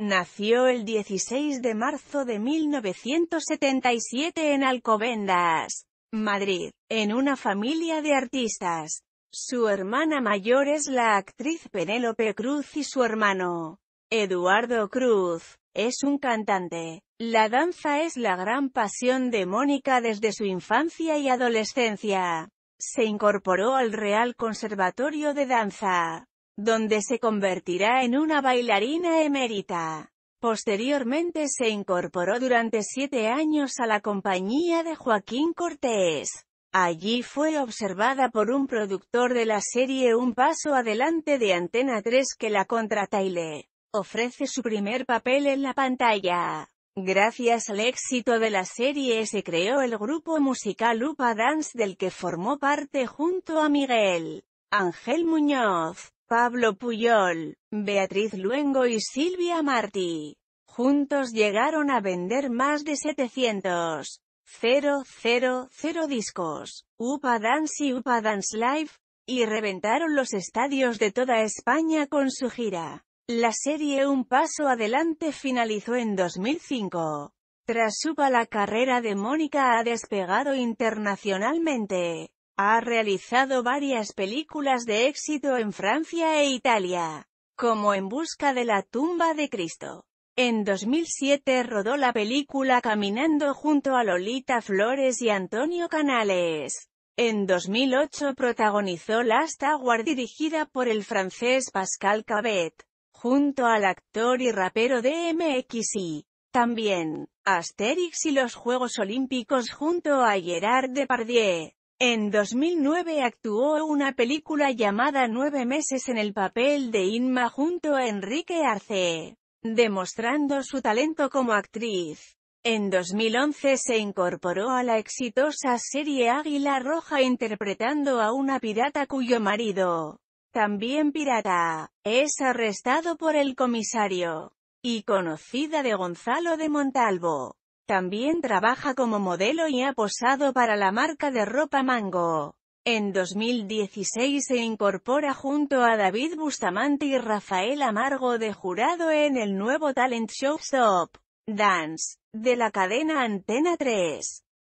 Nació el 16 de marzo de 1977 en Alcobendas, Madrid, en una familia de artistas. Su hermana mayor es la actriz Penélope Cruz y su hermano, Eduardo Cruz, es un cantante. La danza es la gran pasión de Mónica desde su infancia y adolescencia. Se incorporó al Real Conservatorio de Danza donde se convertirá en una bailarina emérita. Posteriormente se incorporó durante siete años a la compañía de Joaquín Cortés. Allí fue observada por un productor de la serie Un Paso Adelante de Antena 3 que la contrata y le ofrece su primer papel en la pantalla. Gracias al éxito de la serie se creó el grupo musical Upa Dance del que formó parte junto a Miguel Ángel Muñoz. Pablo Puyol, Beatriz Luengo y Silvia Martí. Juntos llegaron a vender más de 700. 000 discos, Upa Dance y Upa Dance Live, y reventaron los estadios de toda España con su gira. La serie Un Paso Adelante finalizó en 2005. Tras Upa la carrera de Mónica ha despegado internacionalmente. Ha realizado varias películas de éxito en Francia e Italia, como En busca de la tumba de Cristo. En 2007 rodó la película Caminando junto a Lolita Flores y Antonio Canales. En 2008 protagonizó Last Hour dirigida por el francés Pascal Cabet, junto al actor y rapero DMXI. También, Asterix y los Juegos Olímpicos junto a Gerard Depardieu. En 2009 actuó una película llamada Nueve meses en el papel de Inma junto a Enrique Arce, demostrando su talento como actriz. En 2011 se incorporó a la exitosa serie Águila Roja interpretando a una pirata cuyo marido, también pirata, es arrestado por el comisario y conocida de Gonzalo de Montalvo. También trabaja como modelo y ha posado para la marca de ropa Mango. En 2016 se incorpora junto a David Bustamante y Rafael Amargo de jurado en el nuevo talent show Stop Dance, de la cadena Antena 3.